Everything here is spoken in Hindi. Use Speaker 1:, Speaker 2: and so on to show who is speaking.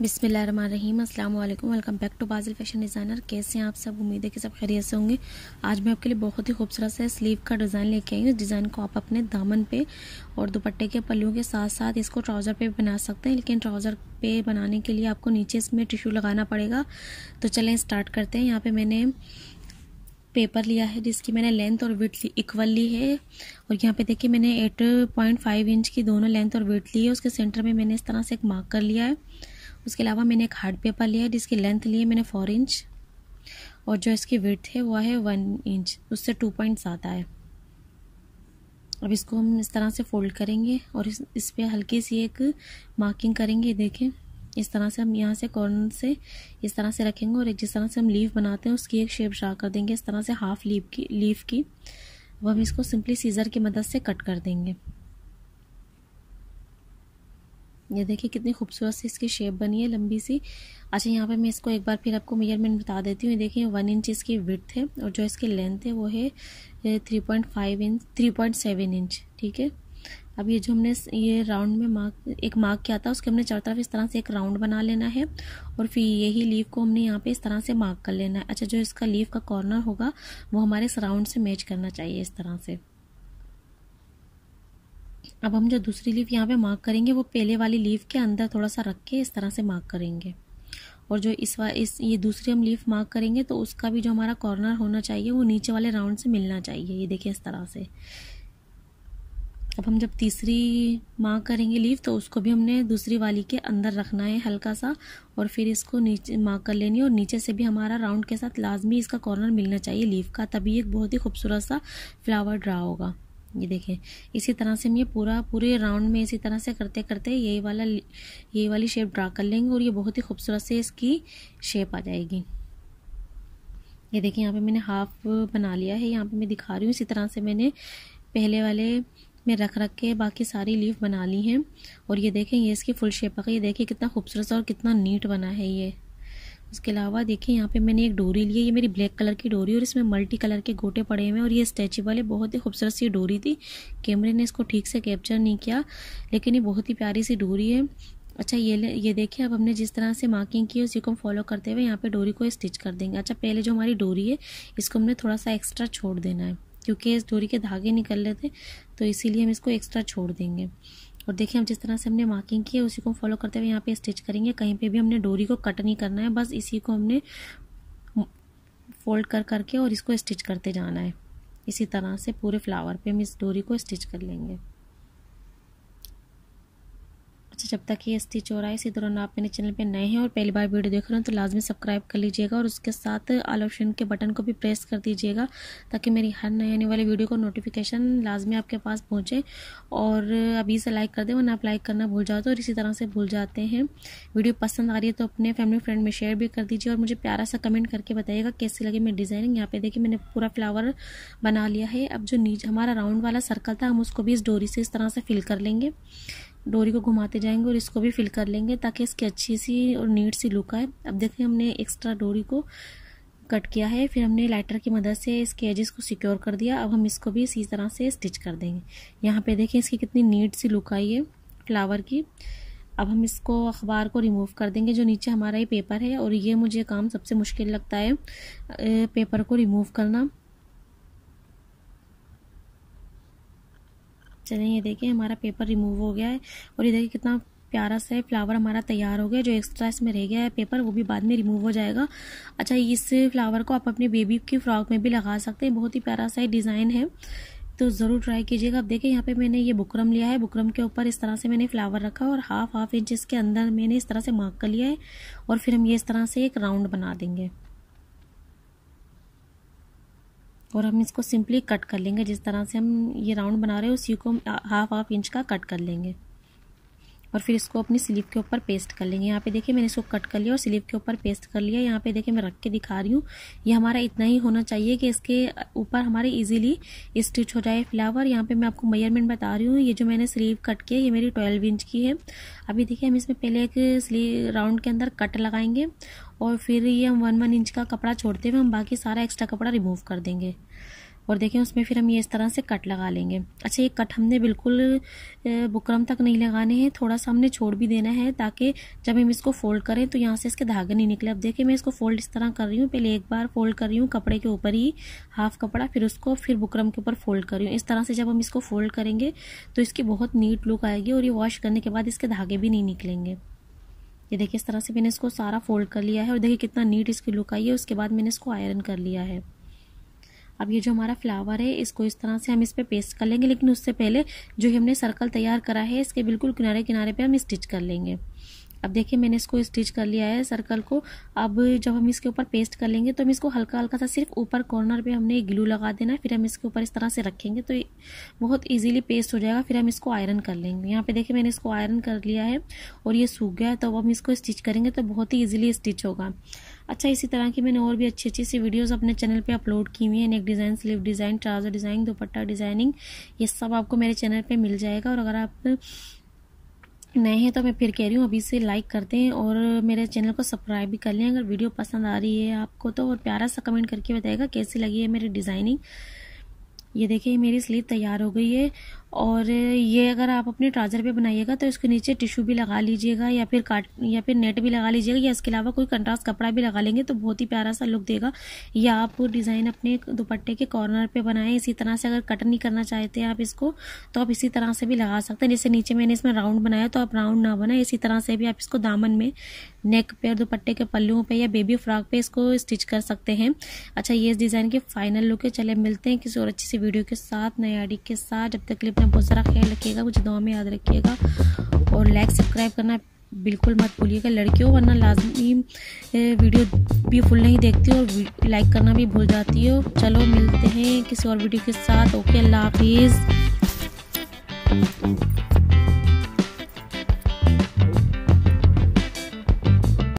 Speaker 1: बिसमीम अल्लाम welcome back to Bazil fashion designer कैसे हैं आप सब उम्मीद है कि सब खैरियत से होंगे आज मैं आपके लिए बहुत ही खूबसूरत सा स्लीव का डिज़ाइन लेके आई हूँ इस डिज़ाइन को आप अपने दामन पे और दुपट्टे के पल्लू के साथ साथ इसको ट्राउज़र पे बना सकते हैं लेकिन ट्राउज़र पे बनाने के लिए आपको नीचे इसमें टिश्यू लगाना पड़ेगा तो चलें स्टार्ट करते हैं यहाँ पर मैंने पेपर लिया है जिसकी मैंने लेंथ और वेट इक्वल ली है और यहाँ पे देखिए मैंने फाइव इंच की दोनों लेंथ और वेट ली है उसके सेंटर में मैंने इस तरह से एक मार्क कर लिया है उसके अलावा मैंने एक हार्ड पेपर लिया जिसकी लेंथ ली है मैंने फोर इंच और जो इसकी विर्थ है वह है वन इंच उससे टू पॉइंट्स आता है अब इसको हम इस तरह से फोल्ड करेंगे और इस इस पर हल्की सी एक मार्किंग करेंगे देखें इस तरह से हम यहाँ से कॉर्नर से इस तरह से रखेंगे और एक जिस तरह से हम लीफ बनाते हैं उसकी एक शेप ड्रा कर देंगे इस तरह से हाफ लीफ की लीफ की वह हम इसको सिंपली सीज़र की मदद से कट कर देंगे ये देखिए कितनी खूबसूरत सी इसकी शेप बनी है लंबी सी अच्छा यहाँ पे मैं इसको एक बार फिर आपको मेजरमेंट बता देती हूँ ये देखिए वन इंच इसकी विथ है और जो इसकी लेंथ है वो है three point five inch three point seven inch ठीक है अब ये जो हमने ये राउंड में मार्क एक मार्क किया था उसके हमने चारों तरफ इस तरह से एक राउंड बना लेना है और फिर यही लीव को हमने यहाँ पे इस तरह से मार्क कर लेना है अच्छा जो इसका लीव का कॉर्नर होगा वो हमारे इस राउंड से मैच करना चाहिए इस तरह से अब हम जो दूसरी लीफ यहाँ पे मार्क करेंगे वो पहले वाली लीफ के अंदर थोड़ा सा रख के इस तरह से मार्क करेंगे और जो इस वा इस ये दूसरी हम लीफ मार्क करेंगे तो उसका भी जो हमारा कॉर्नर होना चाहिए वो नीचे वाले राउंड से मिलना चाहिए ये देखिए इस तरह से अब हम जब तीसरी मार्क करेंगे लीफ तो उसको भी हमने दूसरी वाली के अंदर रखना है हल्का सा और फिर इसको नीचे मार्क कर लेनी है और नीचे से भी हमारा राउंड के साथ लाजमी इसका कॉर्नर मिलना चाहिए लीफ का तभी एक बहुत ही खूबसूरत सा फ्लावर ड्रा होगा ये देखें इसी तरह से हम ये पूरा पूरे राउंड में इसी तरह से करते करते यही वाला ये वाली शेप ड्रा कर लेंगे और ये बहुत ही खूबसूरत से इसकी शेप आ जाएगी ये देखिए यहाँ पे मैंने हाफ बना लिया है यहाँ पे मैं दिखा रही हूँ इसी तरह से मैंने पहले वाले में रख रख के बाकी सारी लीफ बना ली हैं और ये देखें ये इसकी फुल शेप आ गई ये देखिए कितना खूबसूरत और कितना नीट बना है ये उसके अलावा देखिए यहाँ पे मैंने एक डोरी ली है ये मेरी ब्लैक कलर की डोरी और इसमें मल्टी कलर के गोटे पड़े हुए हैं और ये स्टैचू वाले बहुत ही खूबसूरत सी डोरी थी कैमरे ने इसको ठीक से कैप्चर नहीं किया लेकिन ये बहुत ही प्यारी सी डोरी है अच्छा ये ये देखिए अब हमने जिस तरह से मार्किंग की है उसी को हम फॉलो करते हुए यहाँ पे डोरी को स्टिच कर देंगे अच्छा पहले जो हमारी डोरी है इसको हमने थोड़ा सा एक्स्ट्रा छोड़ देना है क्योंकि इस डोरी के धागे निकल रहे थे तो इसीलिए हम इसको एक्स्ट्रा छोड़ देंगे और देखिए हम जिस तरह से हमने मार्किंग की है उसी को फॉलो करते हुए यहाँ पे स्टिच करेंगे कहीं पे भी हमने डोरी को कट नहीं करना है बस इसी को हमने फोल्ड कर करके और इसको स्टिच करते जाना है इसी तरह से पूरे फ्लावर पे हम इस डोरी को स्टिच कर लेंगे से जब तक ये स्टिच हो रहा है इसी दौरान आप मेरे चैनल पे नए हैं और पहली बार वीडियो देख रहे हो तो लाजमी सब्सक्राइब कर लीजिएगा और उसके साथ ऑल ऑप्शन के बटन को भी प्रेस कर दीजिएगा ताकि मेरी हर नए आने वाली वीडियो को नोटिफिकेशन लाजमी आपके पास पहुँचे और अभी से लाइक कर दें वरना आप लाइक करना भूल जाओ तो और इसी तरह से भूल जाते हैं वीडियो पसंद आ रही है तो अपने फैमिली फ्रेंड में शेयर भी कर दीजिए और मुझे प्यारा सा कमेंट करके बताइएगा कैसे लगे मेरी डिज़ाइनिंग यहाँ पे देखिए मैंने पूरा फ्लावर बना लिया है अब जो नीचे हमारा राउंड वाला सर्कल था हम उसको भी इस डोरी से इस तरह से फिल कर लेंगे डोरी को घुमाते जाएंगे और इसको भी फिल कर लेंगे ताकि इसकी अच्छी सी और नीट सी लुक आए अब देखें हमने एक्स्ट्रा डोरी को कट किया है फिर हमने लाइटर की मदद से इसके एजेस को सिक्योर कर दिया अब हम इसको भी इसी तरह से स्टिच कर देंगे यहाँ पे देखें इसकी कितनी नीट सी लुक आई है फ्लावर की अब हम इसको अखबार को रिमूव कर देंगे जो नीचे हमारा ये पेपर है और ये मुझे काम सबसे मुश्किल लगता है पेपर को रिमूव करना चलें ये देखिए हमारा पेपर रिमूव हो गया है और ये देखिए कितना प्यारा सा फ्लावर हमारा तैयार हो गया जो एक्स्ट्रा इसमें रह गया है पेपर वो भी बाद में रिमूव हो जाएगा अच्छा इस फ्लावर को आप अपने बेबी की फ्रॉक में भी लगा सकते हैं बहुत ही प्यारा सा डिज़ाइन है तो ज़रूर ट्राई कीजिएगा आप देखें यहाँ पे मैंने ये बुकरम लिया है बुकरम के ऊपर इस तरह से मैंने फ्लावर रखा और हाफ हाफ इंच इसके अंदर मैंने इस तरह से मार्क कर लिया है और फिर हम ये इस तरह से एक राउंड बना देंगे और हम इसको सिंपली कट कर लेंगे जिस तरह से हम ये राउंड बना रहे हैं उसी को हाफ हाफ इंच का कट कर लेंगे और फिर इसको अपनी स्लीव के ऊपर पेस्ट कर लेंगे यहाँ पे देखिए मैंने इसको कट कर लिया और स्लीव के ऊपर पेस्ट कर लिया यहाँ पे देखिए मैं रख के दिखा रही हूँ ये हमारा इतना ही होना चाहिए कि इसके ऊपर हमारे इजीली स्टिच हो जाए फ्लावर यहाँ पे मैं आपको मेजरमेंट बता रही हूँ ये जो मैंने स्लीव कट किया ये मेरी ट्वेल्व इंच की है अभी देखिए हम इसमें पहले एक स्लीव राउंड के अंदर कट लगाएंगे और फिर ये हम वन वन इंच का कपड़ा छोड़ते हुए हम बाकी सारा एक्स्ट्रा कपड़ा रिमूव कर देंगे और देखें उसमें फिर हम ये इस तरह से कट लगा लेंगे अच्छा ये कट हमने बिल्कुल बुकरम तक नहीं लगाने हैं थोड़ा सा हमने छोड़ भी देना है ताकि जब हम इसको फोल्ड करें तो यहाँ से इसके धागे नहीं निकले अब देखें मैं इसको फोल्ड इस तरह कर रही हूँ पहले एक बार फोल्ड कर रही हूँ कपड़े के ऊपर ही हाफ कपड़ा फिर उसको फिर बुकरम के ऊपर फोल्ड कर रही हूँ इस तरह से जब हम इसको फोल्ड करेंगे तो इसकी बहुत नीट लुक आएगी और ये वॉश करने के बाद इसके धागे भी नहीं निकलेंगे ये देखिए इस तरह से मैंने इसको सारा फोल्ड कर लिया है और देखिए कितना नीट इसकी लुक आई है उसके बाद मैंने इसको आयरन कर लिया है अब ये जो हमारा फ्लावर है इसको इस तरह से हम इस पर पे पेस्ट कर लेंगे लेकिन उससे पहले जो हमने सर्कल तैयार करा है इसके बिल्कुल किनारे किनारे पे हम स्टिच कर लेंगे अब देखिए मैंने इसको स्टिच कर लिया है सर्कल को अब जब हम इसके ऊपर पेस्ट कर लेंगे तो हम इसको हल्का हल्का सा सिर्फ ऊपर कॉर्नर पे हमने ग्लू लगा देना है फिर हम इसके ऊपर इस तरह से रखेंगे तो बहुत ईजिली पेस्ट हो जाएगा फिर हम इसको आयरन कर लेंगे यहाँ पे देखिए मैंने इसको आयरन कर लिया है और ये सूख गया है तो अब हम इसको स्टिच करेंगे तो बहुत ही ईजिली स्टिच होगा अच्छा इसी तरह की मैंने और भी अच्छी अच्छी सी वीडियोस अपने चैनल पे अपलोड की हुई है neck design sleeve design trouser design dupatta designing ये सब आपको मेरे चैनल पे मिल जाएगा और अगर आप नए हैं तो मैं फिर कह रही हूँ अभी से लाइक कर दें और मेरे चैनल को सब्सक्राइब भी कर लें अगर वीडियो पसंद आ रही है आपको तो और प्यारा सा कमेंट करके बताएगा कैसी लगी है मेरी डिज़ाइनिंग ये देखिए मेरी स्लीव तैयार हो गई है और ये अगर आप अपने ट्राउज़र पे बनाइएगा तो इसके नीचे टिश्यू भी लगा लीजिएगा या फिर काट या फिर नेट भी लगा लीजिएगा या इसके अलावा कोई कंट्रास्ट कपड़ा भी लगा लेंगे तो बहुत ही प्यारा सा लुक देगा या आप डिज़ाइन अपने दुपट्टे के कॉर्नर पे बनाएं इसी तरह से अगर कट नहीं करना चाहते आप इसको तो आप इसी तरह से भी लगा सकते हैं जैसे नीचे मैंने इसमें राउंड बनाया तो आप राउंड ना बनाए इसी तरह से भी आप इसको दामन में नेक पे और दुपट्टे के पल्लुओं पे या बेबी फ्रॉक पे इसको स्टिच कर सकते हैं अच्छा ये इस डिज़ाइन की फाइनल लुक है चले मिलते हैं किसी और अच्छी सी वीडियो के साथ नए आडी के साथ जब तक लिए अपना बहुत सारा ख्याल रखिएगा कुछ दुआ में याद रखिएगा और लाइक सब्सक्राइब करना बिल्कुल मत भूलिएगा लड़कियों वरना लाजमी वीडियो भी फुल नहीं देखती और लाइक करना भी भूल जाती हो चलो मिलते हैं किसी और वीडियो के साथ ओके अल्लाह हाफिज़